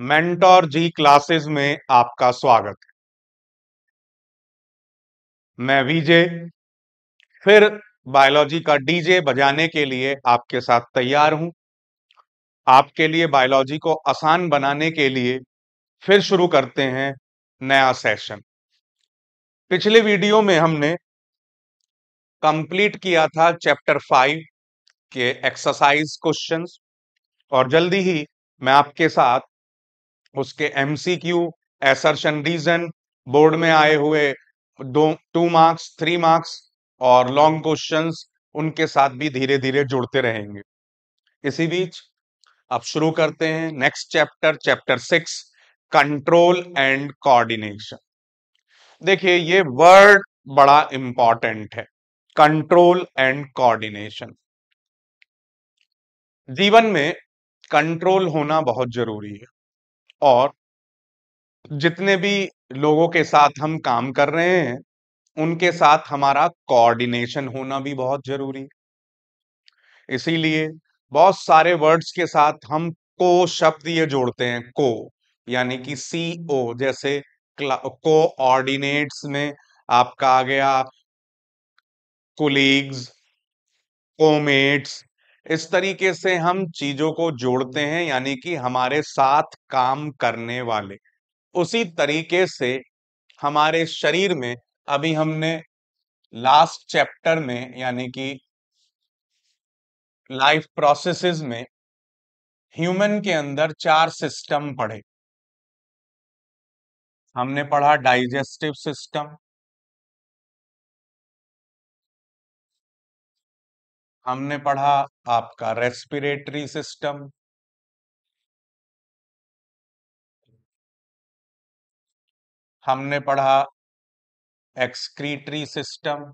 Mentor जी classes में आपका स्वागत है मैं विजय फिर बायोलॉजी का डीजे बजाने के लिए आपके साथ तैयार हूं आपके लिए बायोलॉजी को आसान बनाने के लिए फिर शुरू करते हैं नया सेशन पिछले वीडियो में हमने कंप्लीट किया था चैप्टर फाइव के एक्सरसाइज क्वेश्चंस और जल्दी ही मैं आपके साथ उसके एमसीक्यू एसर्शन रीजन बोर्ड में आए हुए दो टू मार्क्स थ्री मार्क्स और लॉन्ग क्वेश्चंस उनके साथ भी धीरे धीरे जुड़ते रहेंगे इसी बीच अब शुरू करते हैं next chapter chapter six control and coordination देखिए ये वर्ड बड़ा इंपॉर्टेंट है कंट्रोल एंड कोऑर्डिनेशन जीवन में कंट्रोल होना बहुत जरूरी है और जितने भी लोगों के साथ हम काम कर रहे हैं, उनके साथ हमारा कोऑर्डिनेशन होना भी बहुत ज़रूरी है। इसीलिए बहुत सारे वर्ड्स के साथ हम को शब्द ये जोड़ते हैं को यानी कि ओ जैसे कोऑर्डिनेट्स में आपका आ गया कोलीग्स, कोमेट्स इस तरीके से हम चीजों को जोड़ते हैं यानी कि हमारे साथ काम करने वाले उसी तरीके से हमारे शरीर में अभी हमने लास्ट चैप्टर में यानी कि लाइफ प्रोसेसेस में ह्यूमन के अंदर चार सिस्टम पढ़े हमने पढ़ा डाइजेस्टिव सिस्टम हमने पढ़ा आपका रेस्पिरेटरी सिस्टम हमने पढ़ा एक्सक्रीटरी सिस्टम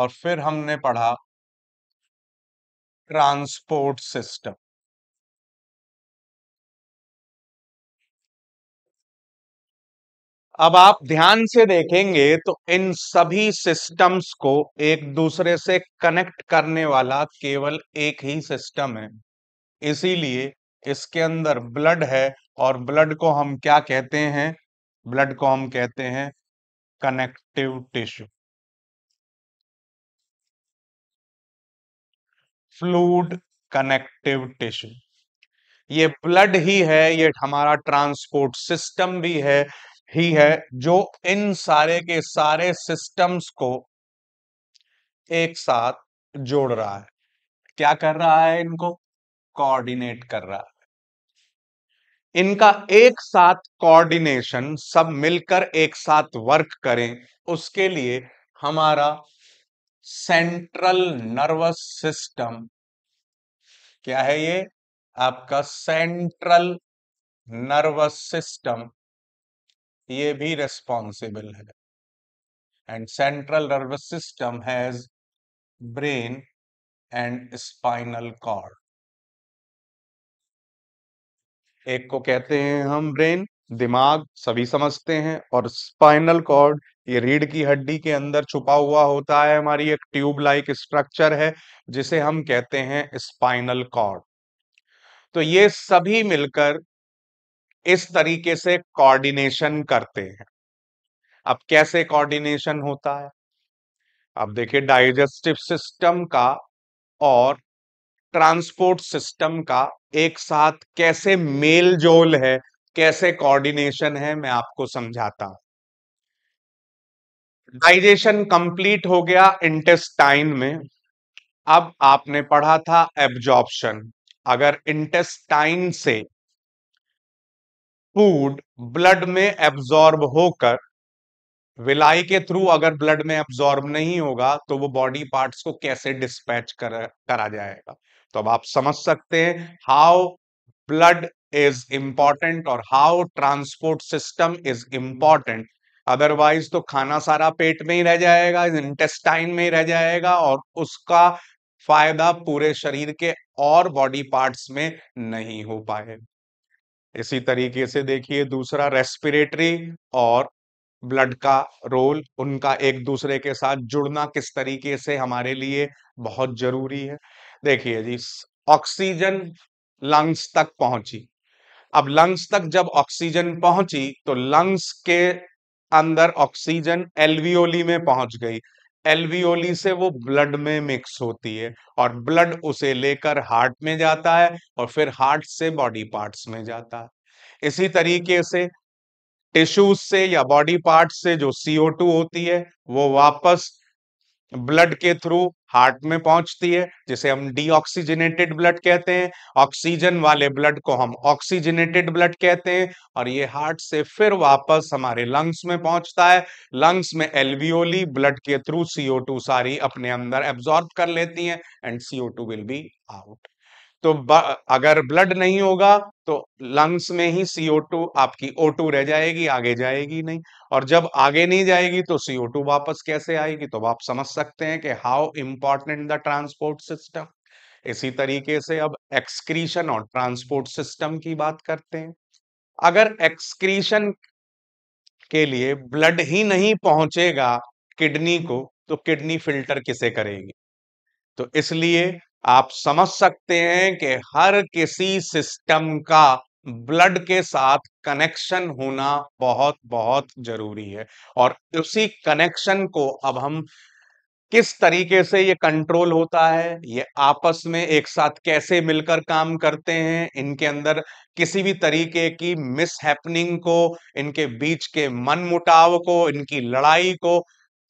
और फिर हमने पढ़ा ट्रांसपोर्ट सिस्टम अब आप ध्यान से देखेंगे तो इन सभी सिस्टम्स को एक दूसरे से कनेक्ट करने वाला केवल एक ही सिस्टम है इसीलिए इसके अंदर ब्लड है और ब्लड को हम क्या कहते हैं ब्लड को हम कहते हैं connective tissue fluid connective tissue ये ब्लड ही है ये हमारा ट्रांसपोर्ट सिस्टम भी है ही है जो इन सारे के सारे सिस्टम्स को एक साथ जोड़ रहा है क्या कर रहा है इनको कोऑर्डिनेट कर रहा है इनका एक साथ कोऑर्डिनेशन सब मिलकर एक साथ वर्क करें उसके लिए हमारा सेंट्रल नर्वस सिस्टम क्या है ये आपका सेंट्रल नर्वस सिस्टम ये भी रेस्पॉन्सिबल है and central nervous system has brain and spinal cord एक को कहते हैं हम ब्रेन दिमाग सभी समझते हैं और स्पाइनल कॉर्ड ये रीढ़ की हड्डी के अंदर छुपा हुआ होता है हमारी एक ट्यूब लाइक स्ट्रक्चर है जिसे हम कहते हैं स्पाइनल कॉर्ड तो ये सभी मिलकर इस तरीके से कोऑर्डिनेशन करते हैं अब कैसे कोऑर्डिनेशन होता है अब देखिए डाइजेस्टिव सिस्टम का और ट्रांसपोर्ट सिस्टम का एक साथ कैसे मेल जोल है कैसे कोऑर्डिनेशन है मैं आपको समझाता हूं डाइजेशन कंप्लीट हो गया इंटेस्टाइन में अब आपने पढ़ा था एब्जॉर्प्शन अगर इंटेस्टाइन से फूड ब्लड में एब्जॉर्ब होकर विलाई के थ्रू अगर ब्लड में एब्जॉर्ब नहीं होगा तो वो बॉडी पार्ट्स को कैसे डिस्पैच कर, करा जाएगा तो अब आप समझ सकते हैं हाउ ब्लड इज इंपॉर्टेंट और how transport system is important otherwise तो खाना सारा पेट में ही रह जाएगा इंटेस्टाइन में ही रह जाएगा और उसका फायदा पूरे शरीर के और बॉडी पार्ट्स में नहीं हो पाएगा इसी तरीके से देखिए दूसरा रेस्पिरेटरी और ब्लड का रोल उनका एक दूसरे के साथ जुड़ना किस तरीके से हमारे लिए बहुत जरूरी है देखिए जी ऑक्सीजन लंग्स तक पहुंची अब लंग्स तक जब ऑक्सीजन पहुंची तो लंग्स के अंदर ऑक्सीजन एलवीओली में पहुंच गई एलवीओली से वो ब्लड में मिक्स होती है और ब्लड उसे लेकर हार्ट में जाता है और फिर हार्ट से बॉडी पार्ट्स में जाता है इसी तरीके से टिश्यूज से या बॉडी पार्ट से जो टू होती है वो वापस ब्लड के थ्रू हार्ट में पहुंचती है जिसे हम डीऑक्सीजनेटेड ब्लड कहते हैं ऑक्सीजन वाले ब्लड को हम ऑक्सीजनेटेड ब्लड कहते हैं और ये हार्ट से फिर वापस हमारे लंग्स में पहुंचता है लंग्स में एल्वियोली ब्लड के थ्रू सीओ टू सारी अपने अंदर एब्जॉर्ब कर लेती है and C O two will be out तो अगर ब्लड नहीं होगा तो लंग्स में ही CO2 आपकी O2 रह जाएगी आगे जाएगी नहीं और जब आगे नहीं जाएगी तो CO2 वापस कैसे आएगी तो आप समझ सकते हैं कि how important the transport system इसी तरीके से अब एक्सक्रीशन और ट्रांसपोर्ट सिस्टम की बात करते हैं अगर एक्सक्रीशन के लिए ब्लड ही नहीं पहुंचेगा किडनी को तो किडनी फिल्टर किसे करेगी तो इसलिए आप समझ सकते हैं कि हर किसी सिस्टम का ब्लड के साथ कनेक्शन होना बहुत बहुत जरूरी है और उसी कनेक्शन को अब हम किस तरीके से ये कंट्रोल होता है ये आपस में एक साथ कैसे मिलकर काम करते हैं इनके अंदर किसी भी तरीके की मिसहैपनिंग को इनके बीच के मनमुटाव को इनकी लड़ाई को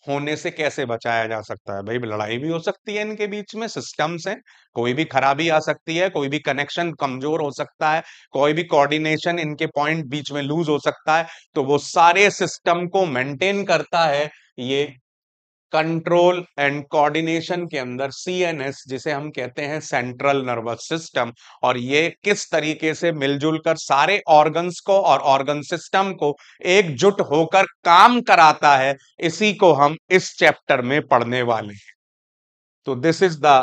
होने से कैसे बचाया जा सकता है भाई लड़ाई भी हो सकती है इनके बीच में सिस्टम्स हैं कोई भी खराबी आ सकती है कोई भी कनेक्शन कमजोर हो सकता है कोई भी कोऑर्डिनेशन इनके पॉइंट बीच में लूज हो सकता है तो वो सारे सिस्टम को मेंटेन करता है ये कंट्रोल एंड कोऑर्डिनेशन के अंदर सीएनएस जिसे हम कहते हैं सेंट्रल नर्वस सिस्टम और ये किस तरीके से मिलजुल कर सारे ऑर्गन्स को और ऑर्गन सिस्टम को एकजुट होकर काम कराता है इसी को हम इस चैप्टर में पढ़ने वाले हैं तो दिस इज द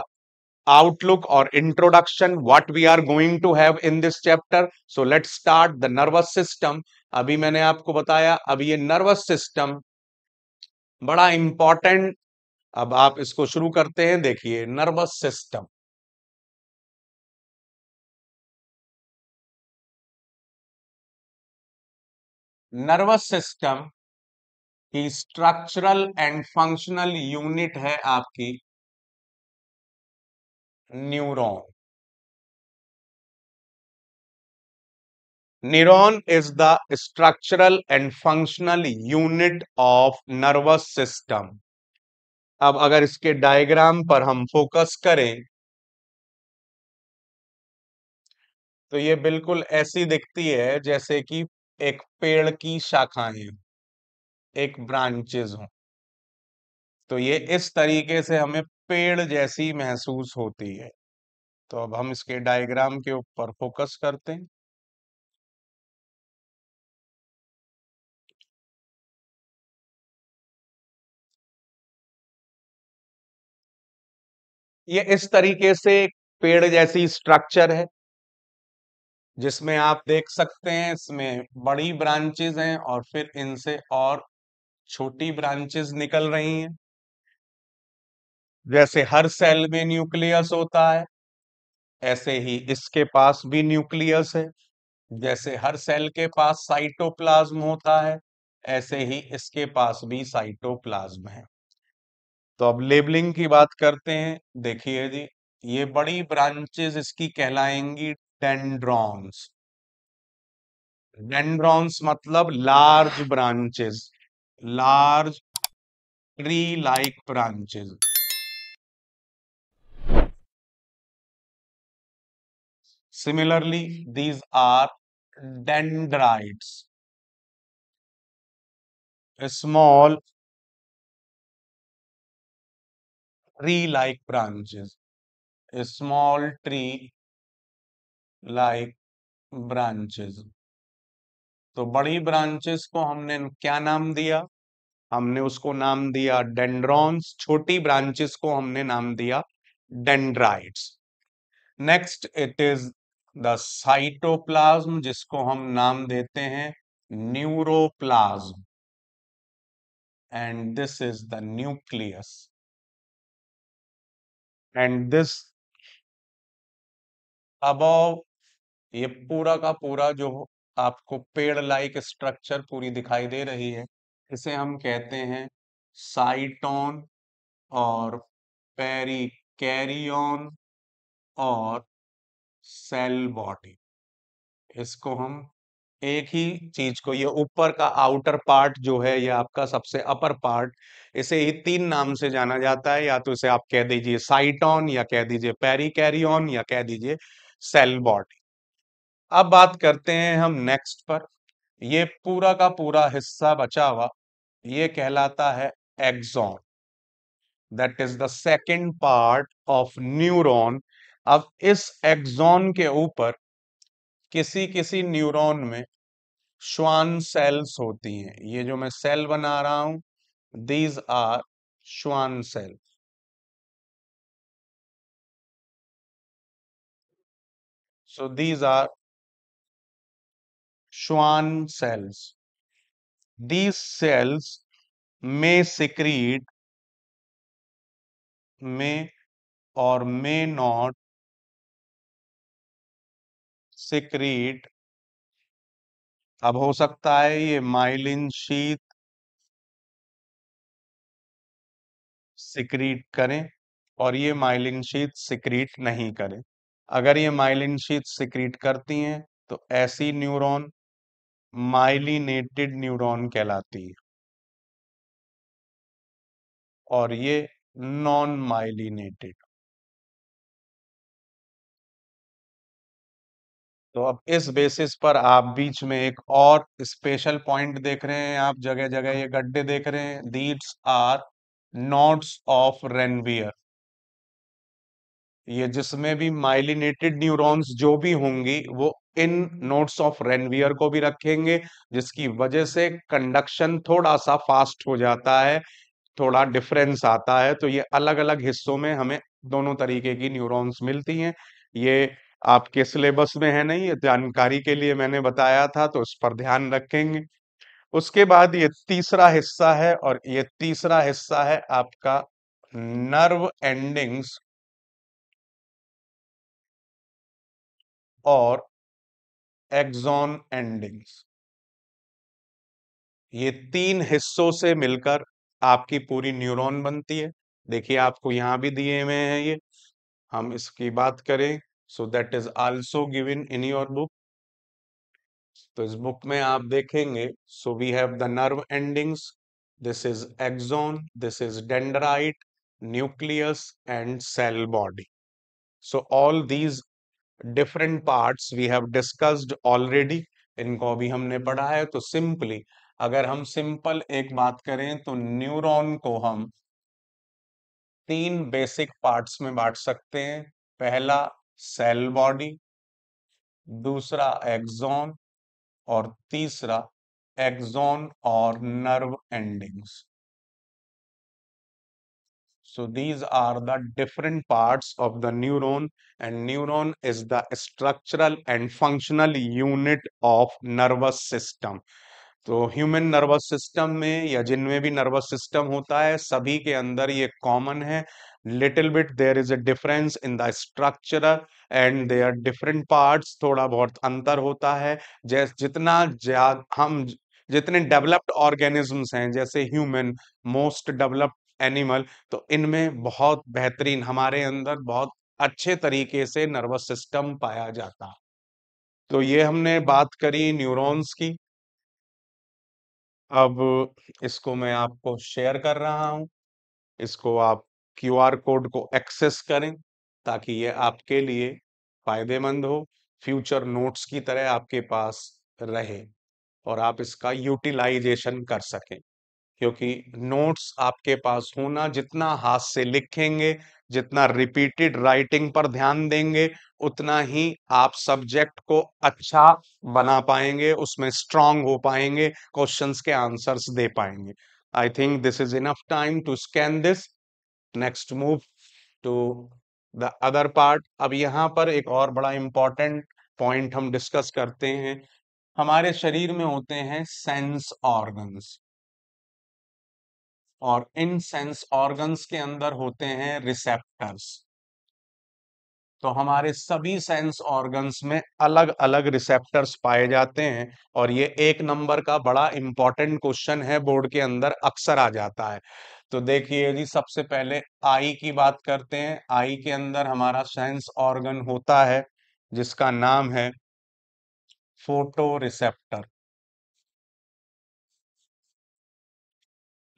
आउटलुक और introduction what we are going to have in this chapter so let start the nervous system अभी मैंने आपको बताया अभी ये नर्वस सिस्टम बड़ा इंपॉर्टेंट अब आप इसको शुरू करते हैं देखिए नर्वस सिस्टम नर्वस सिस्टम की स्ट्रक्चरल एंड फंक्शनल यूनिट है आपकी neuron Neuron is the structural and functional unit of nervous system. अब अगर इसके डायग्राम पर हम फोकस करें तो ये बिल्कुल ऐसी दिखती है जैसे कि एक पेड़ की शाखाएं एक ब्रांचेज हो तो ये इस तरीके से हमें पेड़ जैसी महसूस होती है तो अब हम इसके डायग्राम के ऊपर फोकस करते हैं ये इस तरीके से पेड़ जैसी स्ट्रक्चर है जिसमें आप देख सकते हैं इसमें बड़ी ब्रांचेस हैं और फिर इनसे और छोटी ब्रांचेस निकल रही हैं जैसे हर सेल में न्यूक्लियस होता है ऐसे ही इसके पास भी न्यूक्लियस है जैसे हर सेल के पास साइटोप्लाज्म होता है ऐसे ही इसके पास भी साइटोप्लाज्म है तो अब लेबलिंग की बात करते हैं देखिए जी ये बड़ी ब्रांचेस इसकी कहलाएंगी डेंड्रॉन्स डेंड्रॉन्स मतलब large branches large tree like branches similarly these are dendrites small tree like branches a small tree like branches तो बड़ी ब्रांचेस को हमने क्या नाम दिया हमने उसको नाम दिया डेंड्रॉन्स छोटी ब्रांचेस को हमने नाम दिया dendrites next it is the cytoplasm जिसको हम नाम देते हैं neuroplasm and this is the nucleus and this above ये पूरा का पूरा जो आपको पेड़ लाइक स्ट्रक्चर पूरी दिखाई दे रही है इसे हम कहते हैं साइटोन और पेरी कैरियन और सेल बॉडी इसको हम एक ही चीज को ये ऊपर का आउटर पार्ट जो है ये आपका सबसे अपर पार्ट इसे ही तीन नाम से जाना जाता है या तो इसे आप कह दीजिए साइटॉन या कह दीजिए पेरी कैरियन या कह दीजिए सेल बॉडी अब बात करते हैं हम नेक्स्ट पर ये पूरा का पूरा हिस्सा बचा हुआ ये कहलाता है axon that is the second part of neuron अब इस एक्सॉन के ऊपर किसी किसी न्यूरॉन में श्वान सेल्स होती हैं ये जो मैं सेल बना रहा हूं these are Schwann cell so these are Schwann cells these cells may secrete may और मे नॉट सिक्रीट अब हो सकता है ये माइलिन शीत सिक्रीट करें और ये माइलिन शीत सिक्रीट नहीं करें अगर ये माइलिन शीत सिक्रीट करती हैं तो ऐसी न्यूरॉन माइलिनेटेड न्यूरॉन कहलाती है और ये नॉन माइलिनेटेड तो अब इस बेसिस पर आप बीच में एक और स्पेशल पॉइंट देख रहे हैं आप जगह जगह ये गड्ढे देख रहे हैं these are nodes of Ranvier ये जिसमें भी माइलिनेटेड न्यूरॉन्स जो भी होंगी वो इन नोट्स ऑफ रेनवियर को भी रखेंगे जिसकी वजह से कंडक्शन थोड़ा सा फास्ट हो जाता है थोड़ा डिफरेंस आता है तो ये अलग अलग हिस्सों में हमें दोनों तरीके की न्यूरॉन्स मिलती हैं ये आपके सिलेबस में है नहीं जानकारी के लिए मैंने बताया था तो इस पर ध्यान रखेंगे उसके बाद ये तीसरा हिस्सा है और ये तीसरा हिस्सा है आपका नर्व एंडिंग्स और एक्सॉन एंडिंग्स ये तीन हिस्सों से मिलकर आपकी पूरी न्यूरॉन बनती है देखिए आपको यहां भी दिए हुए हैं ये हम इसकी बात करें so that is also given in your book तो इस बुक में आप देखेंगे so we have the nerve endings this is axon this is dendrite nucleus and cell body so all these different part we have discussed already इनको अभी हमने हम्म। पढ़ा है तो सिंपली अगर हम सिंपल एक बात करें तो न्यूरॉन को हम तीन बेसिक पार्ट्स में बांट सकते हैं पहला सेल बॉडी दूसरा एक्सोन और तीसरा एक्सोन और nerve endings so these are the different parts of the neuron and neuron is the structural and functional unit of nervous system तो ह्यूमन नर्वस सिस्टम में या जिनमें भी नर्वस सिस्टम होता है सभी के अंदर ये कॉमन है little bit there is a difference in the structure and are different parts थोड़ा बहुत अंतर होता है जैसे जितना ज्यादा हम जितने डेवलप्ड ऑर्गेनिजम्स हैं जैसे ह्यूमन मोस्ट डेवलप्ड एनिमल तो इनमें बहुत बेहतरीन हमारे अंदर बहुत अच्छे तरीके से नर्वस सिस्टम पाया जाता तो ये हमने बात करी न्यूरॉन्स की अब इसको मैं आपको शेयर कर रहा हूं इसको आप क्यूआर कोड को एक्सेस करें ताकि ये आपके लिए फायदेमंद हो फ्यूचर नोट्स की तरह आपके पास रहे और आप इसका यूटिलाइजेशन कर सकें क्योंकि नोट्स आपके पास होना जितना हाथ से लिखेंगे जितना रिपीटेड राइटिंग पर ध्यान देंगे उतना ही आप सब्जेक्ट को अच्छा बना पाएंगे उसमें स्ट्रांग हो पाएंगे क्वेश्चंस के आंसर्स दे पाएंगे I think this is enough time to scan this next move to the other part अब यहाँ पर एक और बड़ा इंपॉर्टेंट पॉइंट हम डिस्कस करते हैं हमारे शरीर में होते हैं सेंस ऑर्गन्स और इन सेंस ऑर्गन्स के अंदर होते हैं रिसेप्टर्स तो हमारे सभी सेंस ऑर्गन्स में अलग अलग रिसेप्टर्स पाए जाते हैं और ये एक नंबर का बड़ा इंपॉर्टेंट क्वेश्चन है बोर्ड के अंदर अक्सर आ जाता है तो देखिए जी सबसे पहले आई की बात करते हैं आई के अंदर हमारा सेंस ऑर्गन होता है जिसका नाम है फोटो रिसेप्टर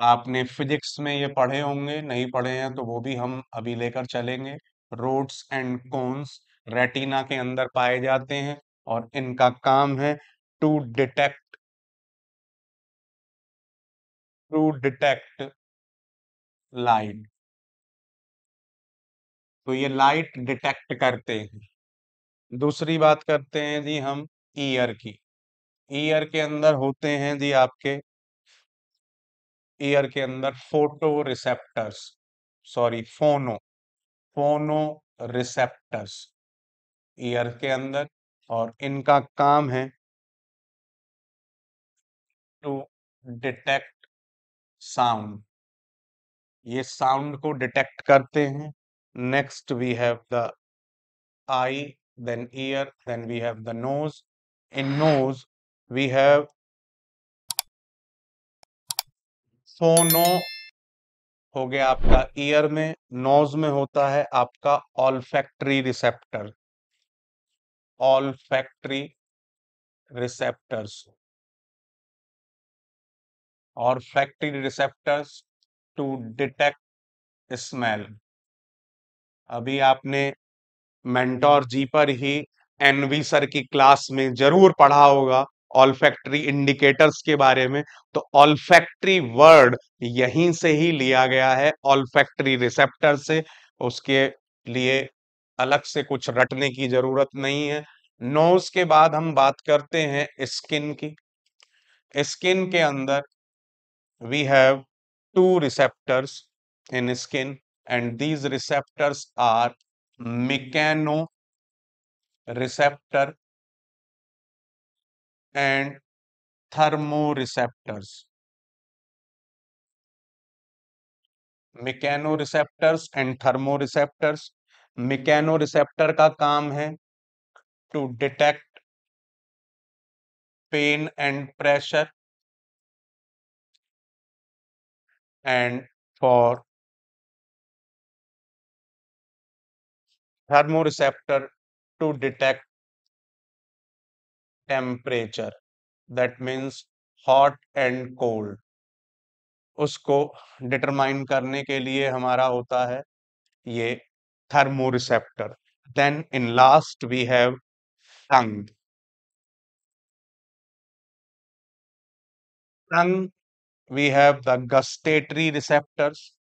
आपने फिजिक्स में ये पढ़े होंगे नहीं पढ़े हैं तो वो भी हम अभी लेकर चलेंगे रोड्स एंड कोन्स रेटिना के अंदर पाए जाते हैं और इनका काम है to detect to detect light तो ये लाइट डिटेक्ट करते हैं दूसरी बात करते हैं जी हम ईयर की ईयर के अंदर होते हैं जी आपके ईयर के अंदर फोटो रिसेप्टर्स सॉरी फोनो फोनो रिसेप्टर्स ईयर के अंदर और इनका काम है टू डिटेक्ट साउंड ये साउंड को डिटेक्ट करते हैं next we have the eye then ear then we have the nose in nose we have सोनो हो गया आपका ईयर में नोज में होता है आपका ऑल्फैक्ट्री रिसेप्टर फैक्ट्री रिसेप्टर्स और factory receptors to detect smell अभी आपने मेंटोर जी पर ही एनवी सर की क्लास में जरूर पढ़ा होगा ऑल्फैक्ट्री इंडिकेटर्स के बारे में तो ऑल्फैक्ट्री वर्ड यहीं से ही लिया गया है ऑल्फैक्ट्री रिसेप्टर से उसके लिए अलग से कुछ रटने की जरूरत नहीं है नोज के बाद हम बात करते हैं स्किन की स्किन के अंदर we have two receptors in skin and these receptors are mechanoreceptor and thermoreceptors. Mechanoreceptors and thermoreceptors. Mechanoreceptor का काम है to detect pain and pressure and for thermoreceptor to detect temperature that means hot and cold उसको determine करने के लिए हमारा होता है ये thermoreceptor then in last we have tongue tongue we have the gustatory receptors.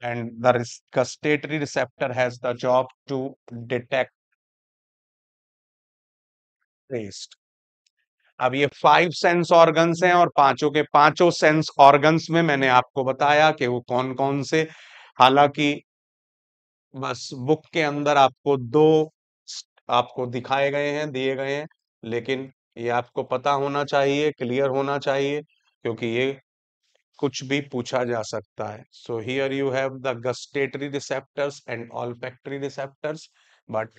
And the gustatory receptor has the job to detect taste. अब ये फाइव सेंस ऑर्गन्स हैं और पांचों के पांचों सेंस ऑर्गन्स में मैंने आपको बताया कि वो कौन कौन से हालांकि बस बुक के अंदर आपको दो आपको दिखाए गए हैं दिए गए हैं लेकिन ये आपको पता होना चाहिए क्लियर होना चाहिए क्योंकि ये कुछ भी पूछा जा सकता है so here you have the gustatory receptors and factory receptors but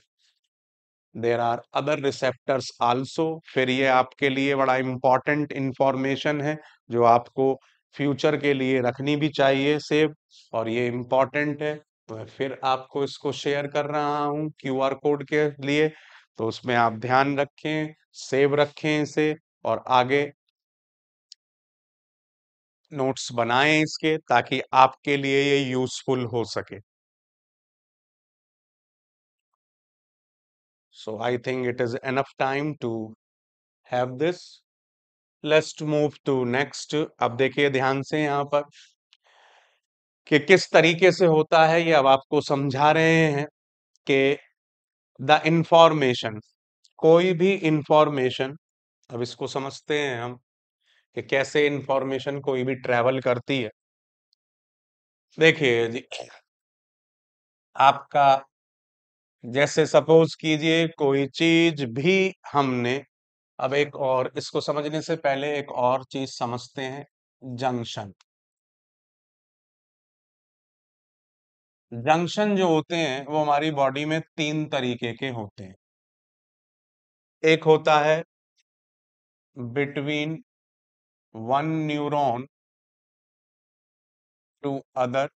there are other receptors also फिर ये आपके लिए बड़ा इंपॉर्टेंट इंफॉर्मेशन है जो आपको फ्यूचर के लिए रखनी भी चाहिए सेव और ये इम्पॉर्टेंट है तो फिर आपको इसको शेयर कर रहा हूं क्यूआर कोड के लिए तो उसमें आप ध्यान रखें सेव रखें इसे और आगे नोट्स बनाएं इसके ताकि आपके लिए ये यूजफुल हो सके so I think it is enough time to have this let's move to next अब देखिए ध्यान से यहां पर कि किस तरीके से होता है ये अब आपको समझा रहे हैं कि द इंफॉर्मेशन कोई भी इंफॉर्मेशन अब इसको समझते हैं हम कि कैसे इंफॉर्मेशन कोई भी ट्रेवल करती है देखिए जी आपका जैसे सपोज कीजिए कोई चीज भी हमने अब एक और इसको समझने से पहले एक और चीज समझते हैं जंक्शन जंक्शन जो होते हैं वो हमारी बॉडी में तीन तरीके के होते हैं एक होता है between one neuron to other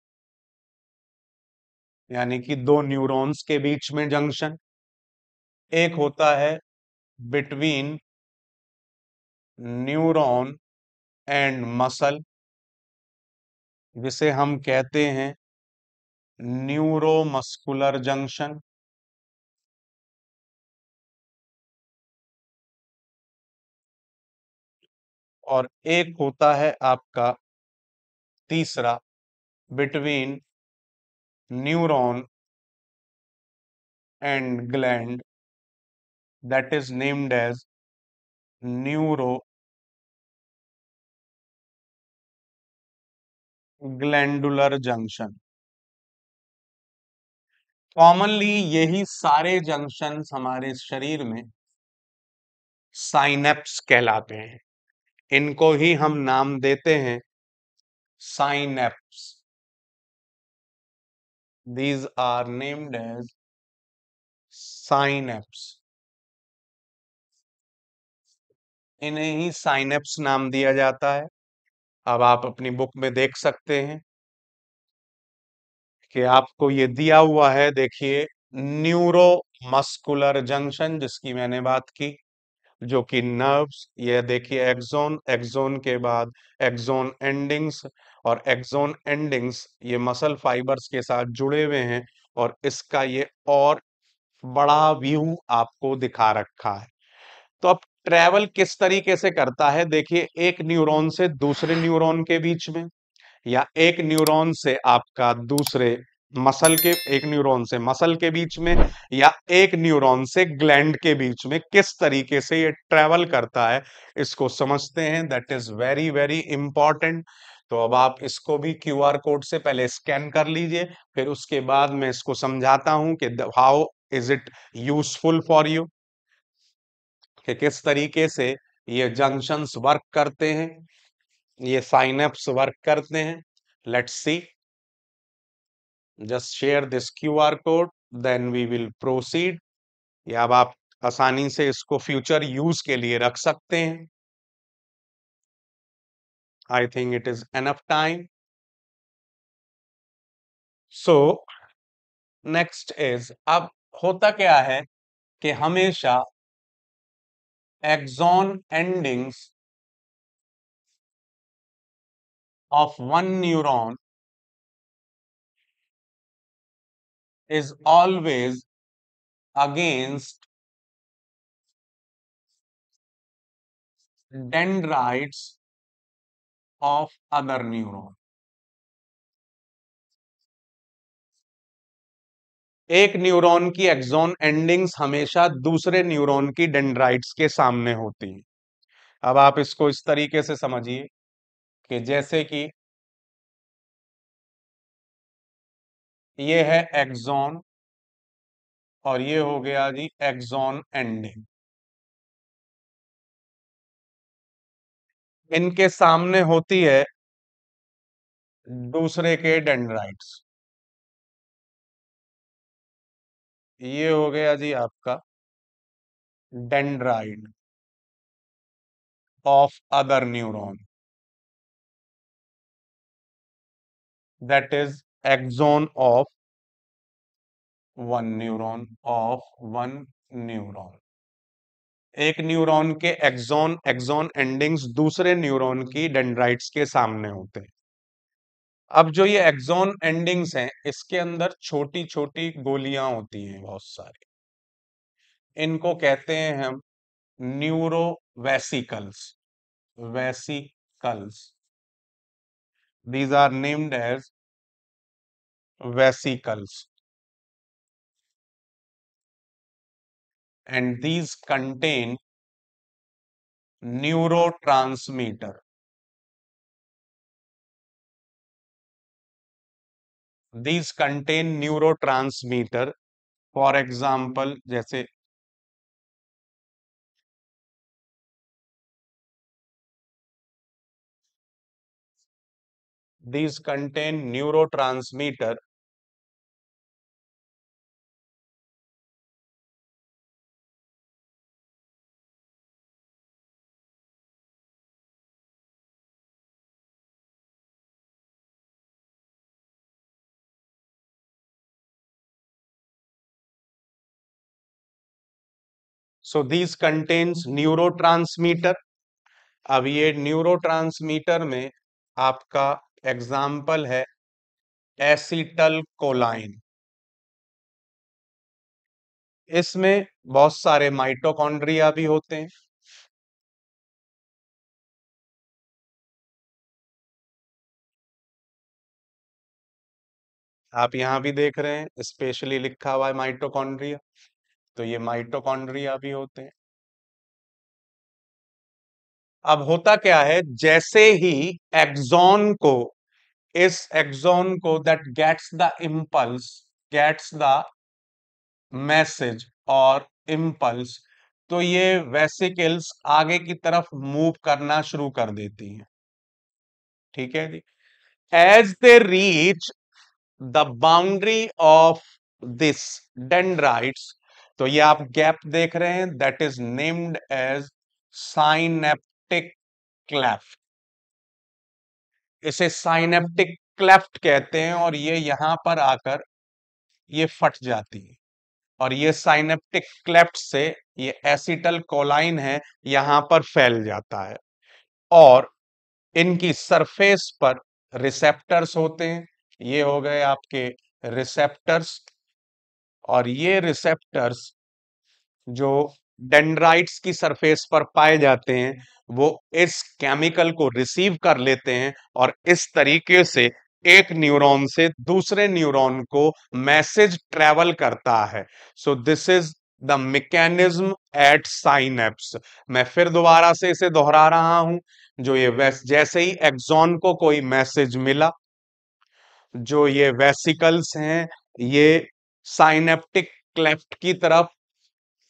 यानी कि दो न्यूरॉन्स के बीच में जंक्शन एक होता है बिटवीन न्यूरॉन एंड मसल जिसे हम कहते हैं न्यूरोमस्कुलर जंक्शन और एक होता है आपका तीसरा between neuron and gland that is named as neuro glandular junction commonly यही सारे जंक्शन हमारे शरीर में साइनेप्स कहलाते हैं इनको ही हम नाम देते हैं synapse these are named as synapse इन्हें ही साइनेप्स नाम दिया जाता है अब आप अपनी बुक में देख सकते हैं कि आपको ये दिया हुआ है देखिए न्यूरो मस्कुलर जंक्शन जिसकी मैंने बात की जो कि नर्व्स ये देखिए एक्सोन एक्सोन के बाद एक्सोन एंडिंग्स और एक्सोन एंडिंग्स ये मसल फाइबर्स के साथ जुड़े हुए हैं और इसका ये और बड़ा व्यू आपको दिखा रखा है तो अब ट्रेवल किस तरीके से करता है देखिए एक न्यूरॉन से दूसरे न्यूरॉन के बीच में या एक न्यूरॉन से आपका दूसरे मसल के एक न्यूरॉन से मसल के बीच में या एक न्यूरॉन से ग्लैंड के बीच में किस तरीके से ये ट्रेवल करता है इसको समझते हैं that is very very important तो अब आप इसको भी क्यू आर कोड से पहले स्कैन कर लीजिए फिर उसके बाद मैं इसको समझाता हूं कि how is it useful for you कि किस तरीके से ये जंक्शंस वर्क करते हैं ये अप वर्क करते हैं let see just share this Q R code then we will proceed या अब आप आसानी से इसको फ्यूचर यूज के लिए रख सकते हैं I think it is enough time so next is अब होता क्या है कि हमेशा axon endings of one neuron is always against hmm. dendrites of other neuron. एक न्यूरॉन की एक्सोन एंडिंग्स हमेशा दूसरे न्यूरॉन की डेंड्राइट्स के सामने होती है अब आप इसको इस तरीके से समझिए कि जैसे कि ये है एक्सॉन और ये हो गया जी एक्सॉन एंडिंग इनके सामने होती है दूसरे के डेंड्राइट्स ये हो गया जी आपका dendrite of other neuron that is axon of one neuron of one neuron एक न्यूरॉन के एक्सोन एक्सोन एंडिंग्स दूसरे न्यूरॉन की डेंड्राइट्स के सामने होते हैं अब जो ये एक्सोन एंडिंग्स हैं इसके अंदर छोटी छोटी गोलियां होती हैं बहुत सारी इनको कहते हैं हम neuro vesicles vesicles These are named as vesicles. And these contain neurotransmitter. These contain neurotransmitter. For example, जैसे These contain neurotransmitter So these contains neurotransmitter. अब ये neurotransmitter में आपका एग्जाम्पल है एसिटल कोलाइन इसमें बहुत सारे माइटोकॉन्ड्रिया भी होते हैं आप यहां भी देख रहे हैं स्पेशली लिखा हुआ है माइटोकॉन्ड्रिया तो ये माइटोकॉन्ड्रिया भी होते हैं अब होता क्या है जैसे ही एक्सॉन को इस एक्सॉन को that gets the impulse gets the message और इम्पल्स तो ये वेसिकल्स आगे की तरफ मूव करना शुरू कर देती हैं ठीक है जी as they reach the boundary of this dendrites तो ये आप गैप देख रहे हैं that is named as synapse synaptic cleft इसे साइनेप्टिक क्लेफ्ट कहते हैं और ये यहां पर आकर ये फट जाती है और ये साइनेप्टिक क्लेफ्ट से ये एसिटल कोलाइन है यहां पर फैल जाता है और इनकी सरफेस पर रिसेप्टर्स होते हैं ये हो गए आपके रिसेप्टर्स और ये रिसेप्टर्स जो डेंड्राइट्स की सरफेस पर पाए जाते हैं वो इस केमिकल को रिसीव कर लेते हैं और इस तरीके से एक न्यूरॉन से दूसरे न्यूरॉन को मैसेज ट्रेवल करता है so this is the mechanism at synapse मैं फिर दोबारा से इसे दोहरा रहा हूं जो ये जैसे ही एक्सॉन को कोई मैसेज मिला जो ये वेसिकल्स हैं ये साइनेप्टिक क्लेफ्ट की तरफ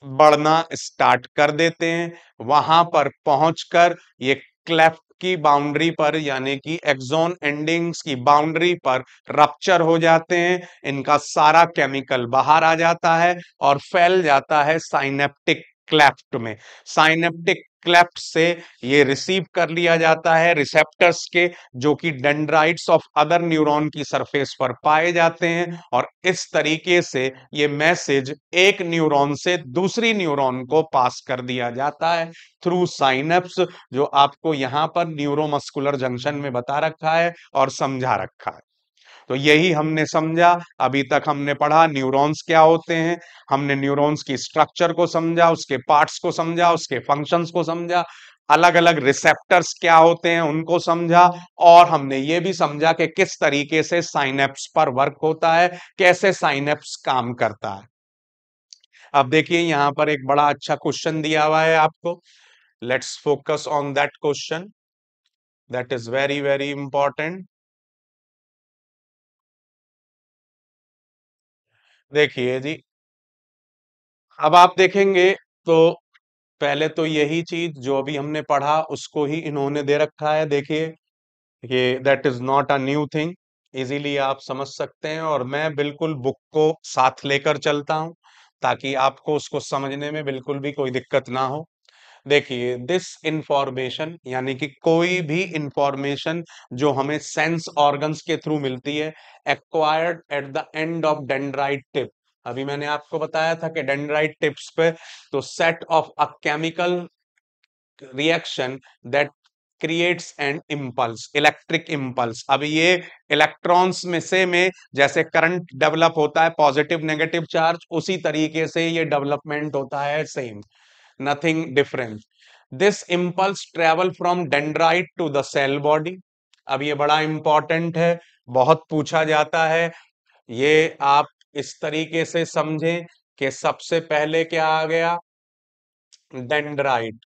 बढ़ना स्टार्ट कर देते हैं वहां पर पहुंचकर ये क्लेफ्ट की बाउंड्री पर यानी कि एक्सोन एंडिंग्स की बाउंड्री पर रप्चर हो जाते हैं इनका सारा केमिकल बाहर आ जाता है और फैल जाता है साइनेप्टिक क्लेफ्ट में साइनेप्टिक क्लेप्ट से ये रिसीव कर लिया जाता है रिसेप्टर्स के जो कि डेंड्राइट्स ऑफ अदर न्यूरॉन की सरफेस पर पाए जाते हैं और इस तरीके से ये मैसेज एक न्यूरॉन से दूसरी न्यूरॉन को पास कर दिया जाता है थ्रू साइनप्स जो आपको यहाँ पर न्यूरोमस्कुलर जंक्शन में बता रखा है और समझा रखा है तो यही हमने समझा अभी तक हमने पढ़ा न्यूरॉन्स क्या होते हैं हमने न्यूरॉन्स की स्ट्रक्चर को समझा उसके पार्ट्स को समझा उसके फंक्शंस को समझा अलग अलग रिसेप्टर्स क्या होते हैं उनको समझा और हमने ये भी समझा कि किस तरीके से साइनेप्स पर वर्क होता है कैसे साइनेप्स काम करता है अब देखिए यहां पर एक बड़ा अच्छा क्वेश्चन दिया हुआ है आपको let's focus on that question that is very very important देखिए जी अब आप देखेंगे तो पहले तो यही चीज जो अभी हमने पढ़ा उसको ही इन्होंने दे रखा है देखिए ये that is not a new thing easily आप समझ सकते हैं और मैं बिल्कुल बुक को साथ लेकर चलता हूं ताकि आपको उसको समझने में बिल्कुल भी कोई दिक्कत ना हो देखिए दिस इंफॉर्मेशन यानी कि कोई भी इंफॉर्मेशन जो हमें सेंस ऑर्गन्स के थ्रू मिलती है acquired at the end of dendrite tip अभी मैंने आपको बताया था कि डेंड्राइट टिप्स पे तो set off a chemical reaction that creates and impulse electric impulse अब ये इलेक्ट्रॉन्स में से में जैसे करंट डेवलप होता है पॉजिटिव नेगेटिव चार्ज उसी तरीके से ये डेवलपमेंट होता है same nothing different. This impulse travel from dendrite to the cell body. अब ये बड़ा important है बहुत पूछा जाता है ये आप इस तरीके से समझें कि सबसे पहले क्या आ गया डेंड्राइट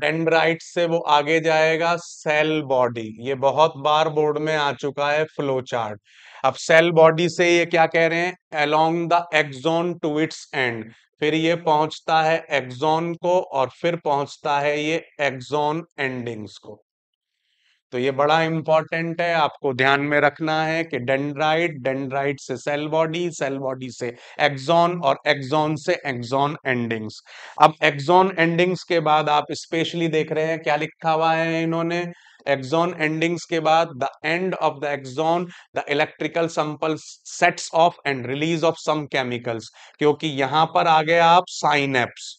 डेंड्राइट से वो आगे जाएगा सेल बॉडी ये बहुत बार बोर्ड में आ चुका है फ्लो चार्ट अब सेल बॉडी से ये क्या कह रहे हैं along the axon to its end फिर ये पहुंचता है एक्सॉन को और फिर पहुंचता है ये एक्सॉन एंडिंग्स को तो ये बड़ा इंपॉर्टेंट है आपको ध्यान में रखना है कि डेंड्राइट डेंड्राइट से सेल बॉडी सेल बॉडी से एक्सॉन और एक्सॉन से एक्सॉन एंडिंग्स अब एक्सॉन एंडिंग्स के बाद आप स्पेशली देख रहे हैं क्या लिखा हुआ है इन्होंने एक्सॉन एंडिंग्स के बाद the end of the axon the electrical sample sets off and release of some chemicals क्योंकि यहां पर आ गए आप साइनेप्स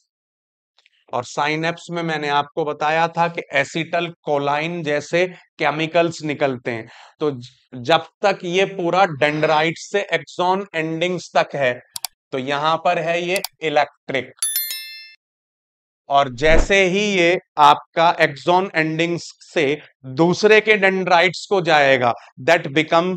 और साइनेप्स में मैंने आपको बताया था कि एसिटल कोलाइन जैसे केमिकल्स निकलते हैं तो जब तक ये पूरा डेंड्राइट से एक्सॉन एंडिंग्स तक है तो यहां पर है ये इलेक्ट्रिक और जैसे ही ये आपका एक्सॉन एंडिंग से दूसरे के डेंड्राइट्स को जाएगा दैट बिकम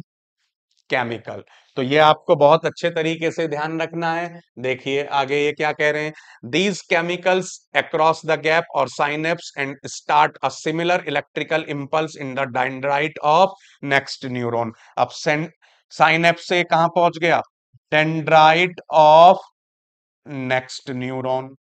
केमिकल तो ये आपको बहुत अच्छे तरीके से ध्यान रखना है देखिए आगे ये क्या कह रहे हैं these chemicals across the gap और synapse and start a similar electrical impulse in the dendrite of next neuron अब साइनेप से कहा पहुंच गया डेंड्राइट ऑफ नेक्स्ट न्यूरोन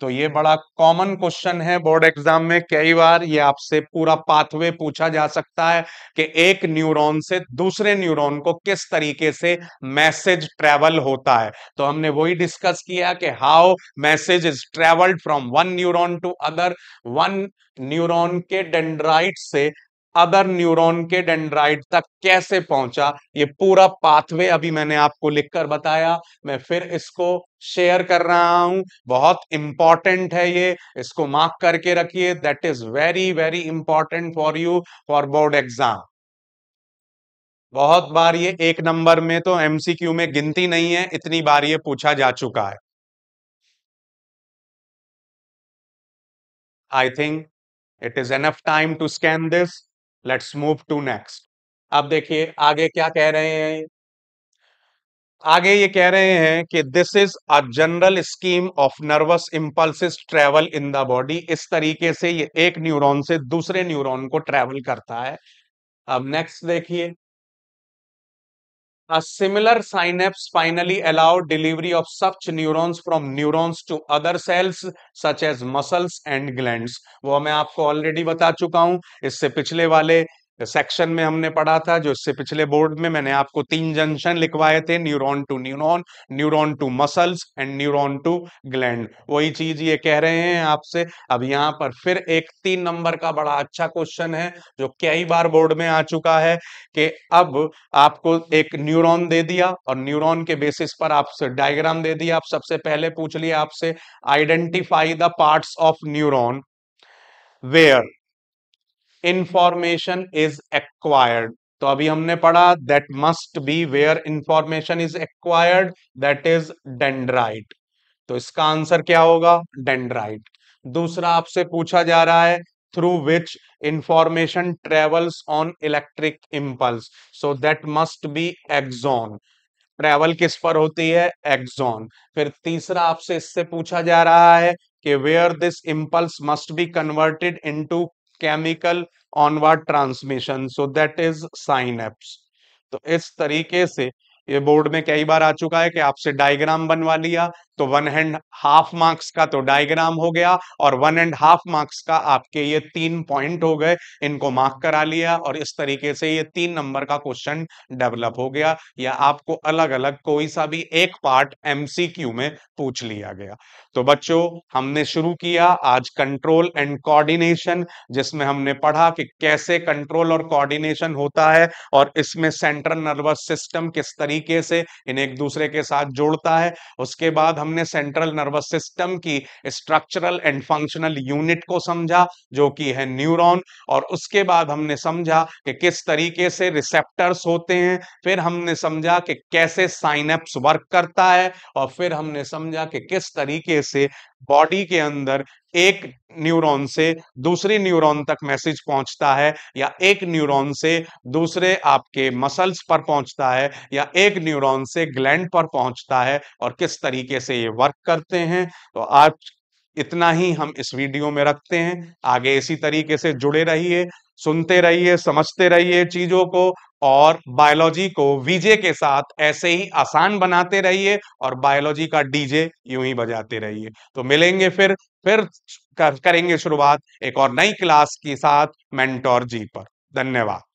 तो ये हम्म। बड़ा कॉमन क्वेश्चन है बोर्ड एग्जाम में कई बार ये आपसे पूरा पाथवे पूछा जा सकता है कि एक न्यूरॉन से दूसरे न्यूरॉन को किस तरीके से मैसेज ट्रेवल होता है तो हमने वही डिस्कस किया कि how message is travelled from one neuron to other one neuron के डेंड्राइट से अदर न्यूरॉन के डेंड्राइड तक कैसे पहुंचा ये पूरा पाथवे अभी मैंने आपको लिखकर बताया मैं फिर इसको शेयर कर रहा हूं बहुत इंपॉर्टेंट है ये इसको मार्क करके रखिए that is very very important for you for board exam बहुत बार ये एक नंबर में तो एमसीक्यू में गिनती नहीं है इतनी बार ये पूछा जा चुका है I think it is enough time to scan this let's move to next अब देखिए आगे क्या कह रहे हैं आगे ये कह रहे हैं कि this is a general scheme of nervous impulses travel in the body इस तरीके से ये एक न्यूरॉन से दूसरे न्यूरॉन को ट्रेवल करता है अब नेक्स्ट देखिए A similar synapse finally allowed delivery of such neurons from neurons to other cells such as muscles and glands. वो मैं आपको ऑलरेडी बता चुका हूं इससे पिछले वाले सेक्शन में हमने पढ़ा था जो इससे पिछले बोर्ड में मैंने आपको तीन जंक्शन लिखवाए थे neuron to neuron neuron to muscles and neuron to gland वही चीज ये कह रहे हैं आपसे अब यहाँ पर फिर एक तीन नंबर का बड़ा अच्छा क्वेश्चन है जो कई बार बोर्ड में आ चुका है कि अब आपको एक न्यूरोन दे दिया और न्यूरोन के बेसिस पर आपसे डायग्राम दे दिया आप सबसे पहले पूछ लिया आपसे identify the part of neuron where information is acquired तो अभी हमने पढ़ा that must be where information is acquired that is dendrite तो इसका आंसर क्या होगा डेंड्राइट दूसरा आपसे पूछा जा रहा है through which information travels on electric impulse so that must be axon travel किस पर होती है एक्सॉन फिर तीसरा आपसे इससे पूछा जा रहा है कि where this impulse must be converted into chemical onward transmission so that is synapse तो इस तरीके से ये बोर्ड में कई बार आ चुका है कि आपसे डायग्राम बनवा लिया तो वन एंड हाफ मार्क्स का तो डायग्राम हो गया और वन एंड हाफ मार्क्स का आपके ये तीन पॉइंट हो गए इनको मार्क करा लिया और इस तरीके से ये तीन नंबर का क्वेश्चन डेवलप हो गया या आपको अलग अलग कोई सा भी एक पार्ट एमसीक्यू में पूछ लिया गया तो बच्चों हमने शुरू किया आज कंट्रोल एंड कॉर्डिनेशन जिसमें हमने पढ़ा कि कैसे कंट्रोल और कॉर्डिनेशन होता है और इसमें सेंट्रल नर्वस सिस्टम किस तरीके नई केस है इन्हें एक दूसरे के साथ जोड़ता है उसके बाद हमने सेंट्रल नर्वस सिस्टम की स्ट्रक्चरल एंड फंक्शनल यूनिट को समझा जो कि है न्यूरॉन और उसके बाद हमने समझा कि किस तरीके से रिसेप्टर्स होते हैं फिर हमने समझा कि कैसे साइनेप्स वर्क करता है और फिर हमने समझा कि किस तरीके से बॉडी के अंदर एक न्यूरॉन से दूसरे न्यूरॉन तक मैसेज पहुंचता है या एक न्यूरॉन से दूसरे आपके मसल्स पर पहुंचता है या एक न्यूरॉन से ग्लैंड पर पहुंचता है और किस तरीके से ये वर्क करते हैं तो आज इतना ही हम इस वीडियो में रखते हैं आगे इसी तरीके से जुड़े रहिए सुनते रहिए समझते रहिए चीजों को और बायोलॉजी को वीजे के साथ ऐसे ही आसान बनाते रहिए और बायोलॉजी का डीजे यूं ही बजाते रहिए तो मिलेंगे फिर फिर करेंगे शुरुआत एक और नई क्लास के साथ मेंटोर जी पर धन्यवाद